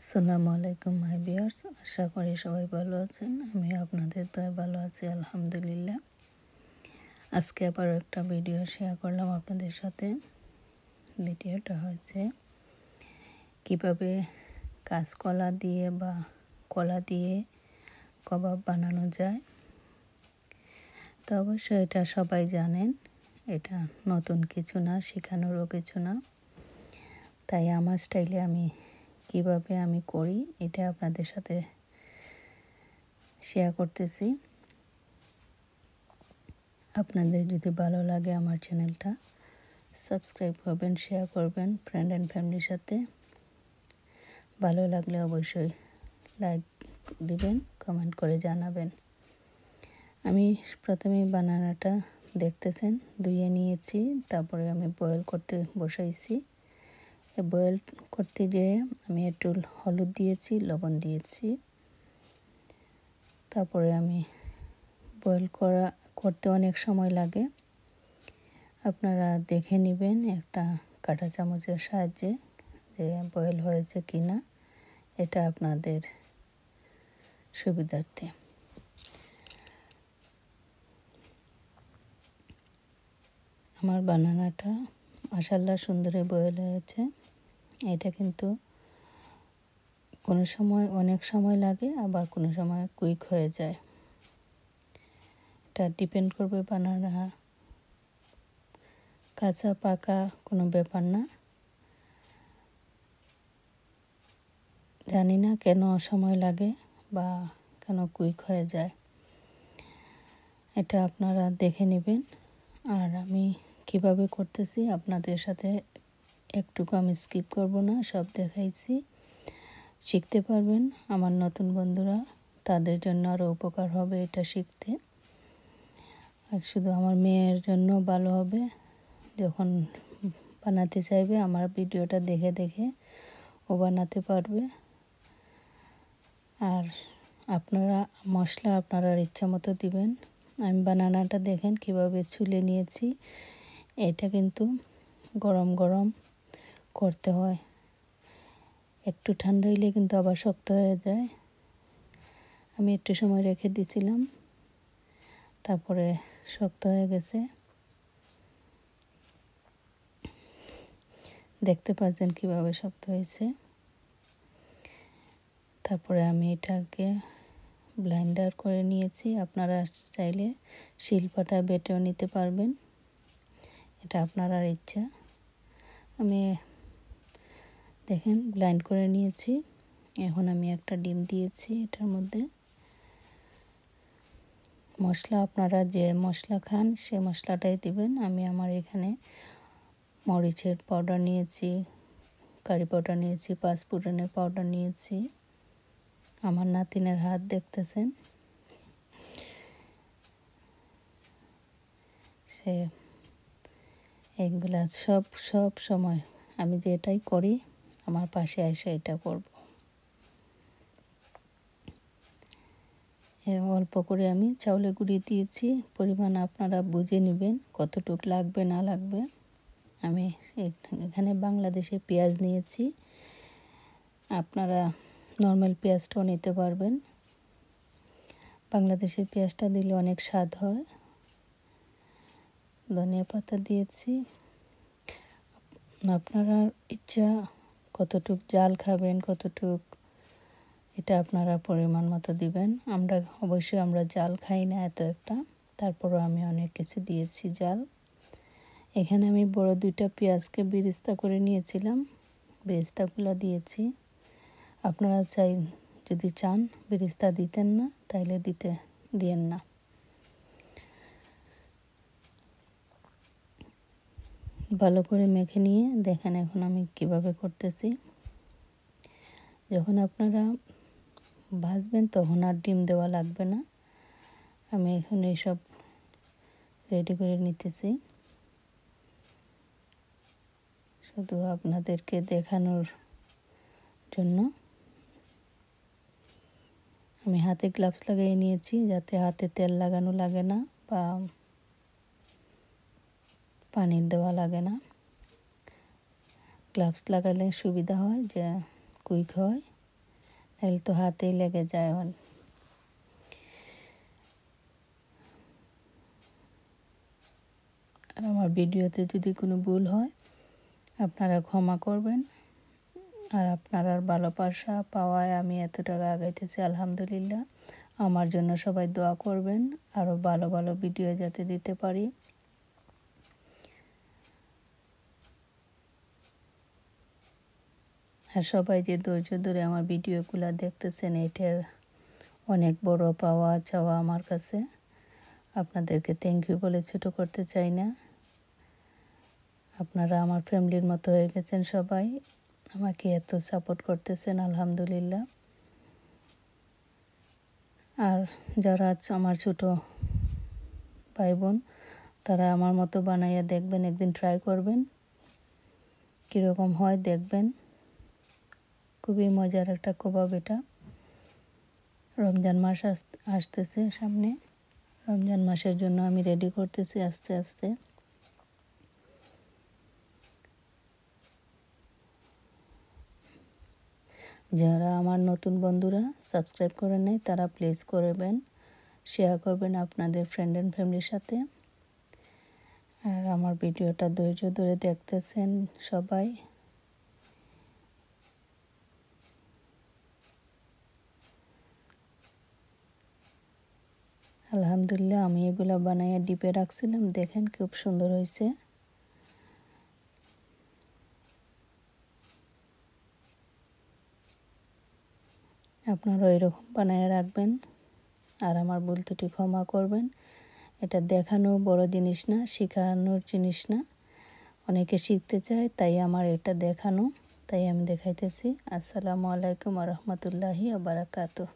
আসসালামু আলাইকুম মাই বিয়ার্স আশা করি সবাই ভালো আছেন আমি আপনাদের তো ভালো আছি আলহামদুলিল্লাহ আজকে আবার একটা ভিডিও শেয়ার করলাম আপনাদের সাথে ভিডিওটা হয়েছে কিভাবে কলা দিয়ে বা কলা দিয়ে কবাব বানানো যায় তো অবশ্যই এটা সবাই জানেন এটা নতুন কিছু না শেখানোরও কিছু না তাই আমার স্টাইলে আমি কিভাবে আমি করি এটা আপনাদের সাথে শেয়ার করতেছি আপনাদের যদি ভালো লাগে আমার চ্যানেলটা সাবস্ক্রাইব করবেন শেয়ার করবেন ফ্রেন্ড অ্যান্ড ফ্যামিলির সাথে ভালো লাগলে অবশ্যই লাইক দিবেন কমেন্ট করে জানাবেন আমি প্রথমে বানানাটা দেখতেছেন ধুয়ে নিয়েছি তারপরে আমি বয়েল করতে বসাইছি বয়েল করতে যেয়ে আমি একটু হলুদ দিয়েছি লবণ দিয়েছি তারপরে আমি বয়েল করা করতে অনেক সময় লাগে আপনারা দেখে নেবেন একটা কাঁটা চামচের সাহায্যে যে বয়েল হয়েছে কি না এটা আপনাদের সুবিধার্থে আমার বানানাটা মাসাল্লা সুন্দরে বয়েল হয়েছে এটা কিন্তু কোনো সময় অনেক সময় লাগে আবার কোনো সময় কুইক হয়ে যায় এটা ডিপেন্ড করবে বানানা কাঁচা পাকা কোনো ব্যাপার না জানি না কেন সময় লাগে বা কেন কুইক হয়ে যায় এটা আপনারা দেখে নেবেন আর আমি কিভাবে করতেছি আপনাদের সাথে একটুকু আমি স্কিপ করব না সব দেখাইছি শিখতে পারবেন আমার নতুন বন্ধুরা তাদের জন্য আরও উপকার হবে এটা শিখতে আর শুধু আমার মেয়ের জন্য ভালো হবে যখন বানাতে চাইবে আমার ভিডিওটা দেখে দেখে ও বানাতে পারবে আর আপনারা মশলা আপনারা ইচ্ছা মতো দিবেন আমি বানানাটা দেখেন কিভাবে ছুলে নিয়েছি এটা কিন্তু গরম গরম করতে হয় একটু ঠান্ডা হইলে কিন্তু আবার শক্ত হয়ে যায় আমি একটু সময় রেখে দিছিলাম তারপরে শক্ত হয়ে গেছে দেখতে পাচ্ছেন কিভাবে শক্ত হয়েছে তারপরে আমি এটাকে ব্লাইন্ডার করে নিয়েছি আপনারা চাইলে শিল্পাটা বেটেও নিতে পারবেন এটা আপনার ইচ্ছা আমি দেখেন ব্লাইন্ড করে নিয়েছি এখন আমি একটা ডিম দিয়েছি এটার মধ্যে মশলা আপনারা যে মশলা খান সে মশলাটাই দিবেন আমি আমার এখানে মরিচের পাউডার নিয়েছি কারি পাউডার নিয়েছি পাঁচফোড়নের পাউডার নিয়েছি আমার নাতিনের হাত দেখতেছেন সে এক গ্লাস সব সব সময় আমি যেটাই করি আমার পাশে এসে এটা করব অল্প করে আমি চাউলের গুঁড়ি দিয়েছি পরিমাণ আপনারা বুঝে নেবেন কতটুক লাগবে না লাগবে আমি এখানে বাংলাদেশে পেঁয়াজ নিয়েছি আপনারা নর্মাল পেঁয়াজটাও নিতে পারবেন বাংলাদেশের পেঁয়াজটা দিলে অনেক স্বাদ হয় ধনিয়া পাতা দিয়েছি আপনারা ইচ্ছা কতটুক জাল খাবেন কতটুক এটা আপনারা পরিমাণ মতো দিবেন আমরা অবশ্যই আমরা জাল খাই না এত একটা তারপরও আমি অনেক কিছু দিয়েছি জাল এখানে আমি বড় দুইটা পেঁয়াজকে বিরিস্তা করে নিয়েছিলাম বিরিস্তাগুলো দিয়েছি আপনারা চাই যদি চান বিরিস্তা দিতেন না তাইলে দিতে দিয়েন না ভালো করে মেখে নিয়ে দেখেন এখন আমি কিভাবে করতেছি যখন আপনারা ভাজবেন তখন আর ডিম দেওয়া লাগবে না আমি এখন এইসব রেডি করে নিতেছি শুধু আপনাদেরকে দেখানোর জন্য আমি হাতে গ্লাভস লাগিয়ে নিয়েছি যাতে হাতে তেল লাগানো লাগে না বা পানির দেওয়া লাগে না গ্লাভস লাগালে সুবিধা হয় যে কুইক হয় নাহলে তো হাতেই লেগে যায় আর আমার ভিডিওতে যদি কোনো ভুল হয় আপনারা ক্ষমা করবেন আর আপনারা ভালো পাশা পাওয়ায় আমি এত টাকা আগাইতেছি আলহামদুলিল্লাহ আমার জন্য সবাই দোয়া করবেন আরও ভালো ভালো ভিডিও যাতে দিতে পারি আর সবাই যে ধৈর্য ধরে আমার ভিডিওগুলো দেখতেছেন এটার অনেক বড় পাওয়া চাওয়া আমার কাছে আপনাদেরকে থ্যাংক ইউ বলে ছোটো করতে চাই না আপনারা আমার ফ্যামিলির মতো হয়ে গেছেন সবাই আমাকে এত সাপোর্ট করতেছেন আলহামদুলিল্লাহ আর যারা আমার ছোট ভাই বোন তারা আমার মতো বানাইয়া দেখবেন একদিন ট্রাই করবেন কীরকম হয় দেখবেন খুবই মজার একটা কবাব এটা রমজান মাস আসতেছে সামনে রমজান মাসের জন্য আমি রেডি করতেছি আস্তে আস্তে যারা আমার নতুন বন্ধুরা সাবস্ক্রাইব করে নেয় তারা প্লিজ করবেন শেয়ার করবেন আপনাদের ফ্রেন্ড অ্যান্ড ফ্যামিলির সাথে আর আমার ভিডিওটা ধৈর্য ধরে দেখতেছেন সবাই আলহামদুলিল্লাহ আমি এগুলো বানাইয়া ডিপে রাখছিলাম দেখেন খুব সুন্দর হয়েছে আপনারা এরকম বানাইয়া রাখবেন আর আমার ভুল ক্ষমা করবেন এটা দেখানো বড় জিনিস না শেখানোর জিনিস না অনেকে শিখতে চায় তাই আমার এটা দেখানো তাই আমি দেখাইতেছি আসসালামু আলাইকুম রহমতুল্লাহি আবরাকাতু